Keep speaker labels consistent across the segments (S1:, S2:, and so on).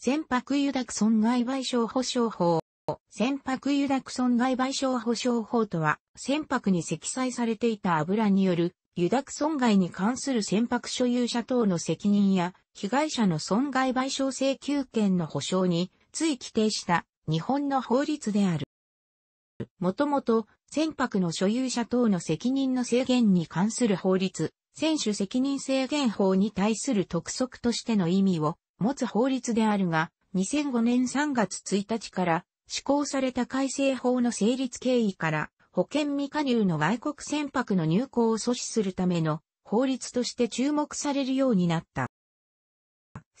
S1: 船舶油濁損害賠償保障法。船舶油濁損害賠償保障法とは、船舶に積載されていた油による油濁損害に関する船舶所有者等の責任や、被害者の損害賠償請求権の保障に、つい規定した日本の法律である。もともと、船舶の所有者等の責任の制限に関する法律、選手責任制限法に対する特則としての意味を持つ法律であるが、2005年3月1日から施行された改正法の成立経緯から、保険未加入の外国船舶の入港を阻止するための法律として注目されるようになった。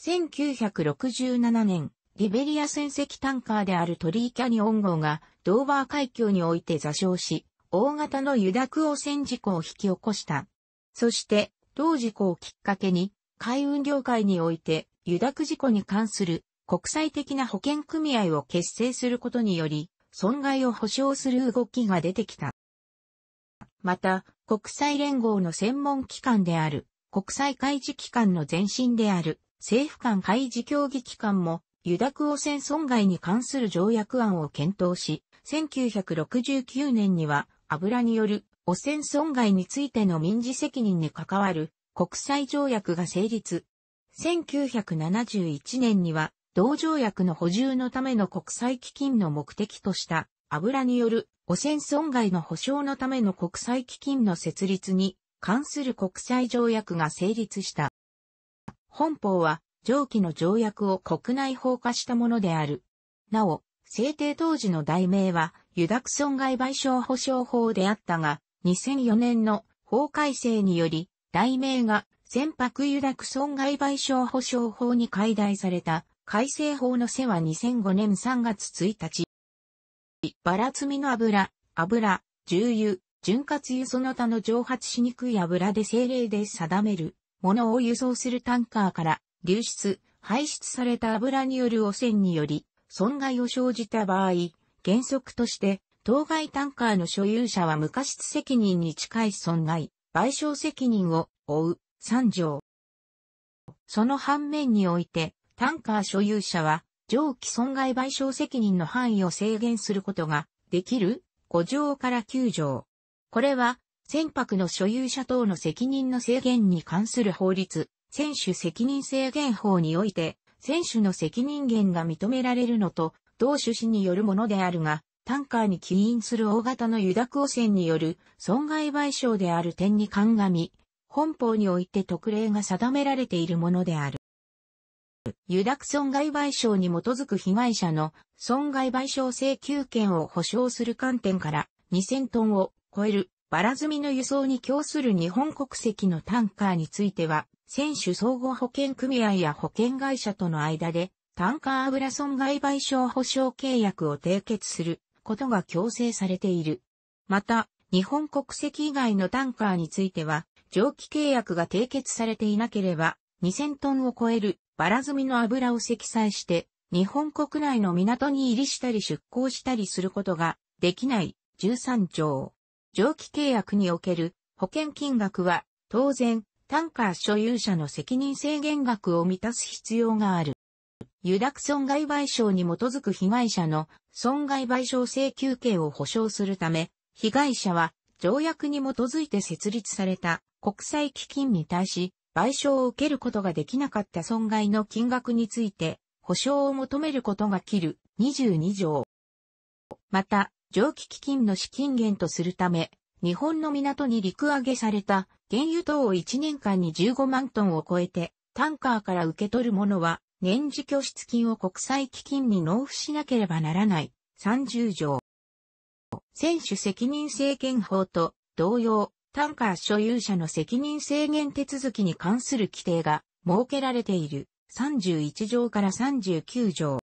S1: 1967年、リベリア船籍タンカーであるトリーキャニオン号がドーバー海峡において座礁し、大型の油濁汚染事故を引き起こした。そして、同事故をきっかけに、海運業界において油濁事故に関する国際的な保険組合を結成することにより、損害を保障する動きが出てきた。また、国際連合の専門機関である、国際開示機関の前身である、政府間開示協議機関も、油濁汚染損害に関する条約案を検討し、1969年には油による汚染損害についての民事責任に関わる国際条約が成立、1971年には、同条約の補充のための国際基金の目的とした、油による汚染損害の保障のための国際基金の設立に関する国際条約が成立した。本法は上記の条約を国内法化したものである。なお、制定当時の題名は油濁損害賠償保障法であったが、2004年の法改正により、題名が船舶油濁損害賠償保障法に改題された改正法の世は2005年3月1日。バラ積みの油、油、重油、潤滑油その他の蒸発しにくい油で精霊で定めるものを輸送するタンカーから流出、排出された油による汚染により損害を生じた場合、原則として当該タンカーの所有者は無過失責任に近い損害、賠償責任を負う三条。その反面において、タンカー所有者は、上記損害賠償責任の範囲を制限することができる五条から九条。これは、船舶の所有者等の責任の制限に関する法律、選手責任制限法において、選手の責任源が認められるのと、同種子によるものであるが、タンカーに起因する大型の油濁汚染による損害賠償である点に鑑み、本法において特例が定められているものである。油濁損害賠償に基づく被害者の損害賠償請求権を保障する観点から2000トンを超えるバラ積みの輸送に供する日本国籍のタンカーについては、選手総合保険組合や保険会社との間で、タンカー油損害賠償保障契約を締結することが強制されている。また、日本国籍以外のタンカーについては、蒸気契約が締結されていなければ、2000トンを超えるバラ積みの油を積載して、日本国内の港に入りしたり出港したりすることができない13条。蒸気契約における保険金額は当然タンカー所有者の責任制限額を満たす必要がある。油濁損害賠償に基づく被害者の損害賠償請求権を保障するため、被害者は条約に基づいて設立された国際基金に対し、賠償を受けることができなかった損害の金額について、保証を求めることが切る22条。また、蒸気基金の資金源とするため、日本の港に陸揚げされた原油等を1年間に15万トンを超えて、タンカーから受け取るものは、年次拠出金を国際基金に納付しなければならない。30条。選手責任制限法と同様、タンカー所有者の責任制限手続きに関する規定が設けられている31条から39条。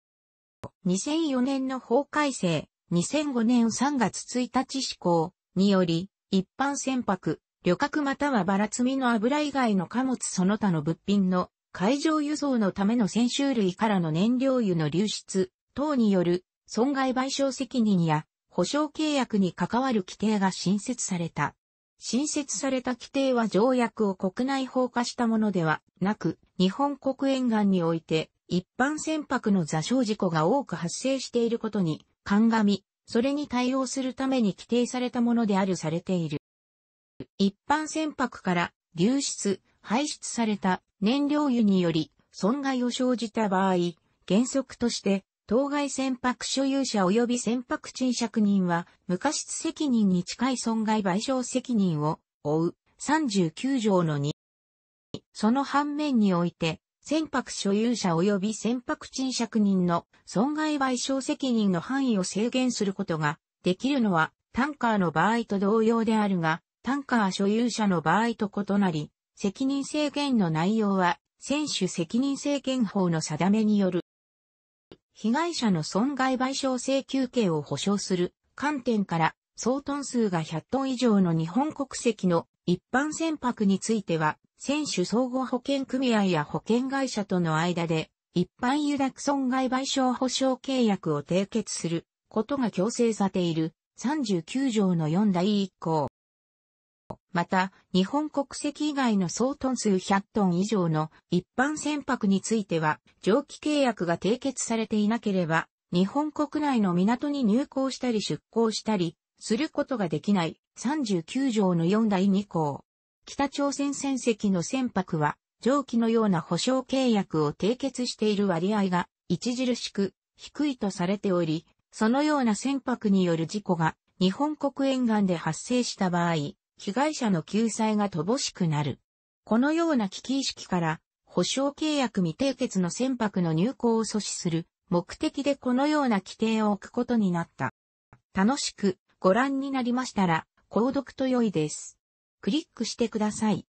S1: 2004年の法改正、2005年3月1日施行により、一般船舶、旅客またはばら積みの油以外の貨物その他の物品の海上輸送のための船種類からの燃料油の流出等による損害賠償責任や保証契約に関わる規定が新設された。新設された規定は条約を国内法化したものではなく、日本国沿岸において一般船舶の座礁事故が多く発生していることに鑑み、それに対応するために規定されたものであるされている。一般船舶から流出、排出された燃料油により損害を生じた場合、原則として当該船舶所有者及び船舶賃借人は、無過失責任に近い損害賠償責任を負う39条の2。その反面において、船舶所有者及び船舶賃借人の損害賠償責任の範囲を制限することができるのはタンカーの場合と同様であるが、タンカー所有者の場合と異なり、責任制限の内容は、選手責任制限法の定めによる被害者の損害賠償請求権を保障する観点から、総トン数が100トン以上の日本国籍の一般船舶については、選手相互保険組合や保険会社との間で、一般油諾損害賠償保障契約を締結することが強制されている39条の4第1項。また、日本国籍以外の総トン数100トン以上の一般船舶については、上記契約が締結されていなければ、日本国内の港に入港したり出港したり、することができない39条の4第2項。北朝鮮船籍の船舶は、上記のような保証契約を締結している割合が著しく低いとされており、そのような船舶による事故が日本国沿岸で発生した場合、被害者の救済が乏しくなる。このような危機意識から、保証契約未締結の船舶の入港を阻止する目的でこのような規定を置くことになった。楽しくご覧になりましたら、購読と良いです。クリックしてください。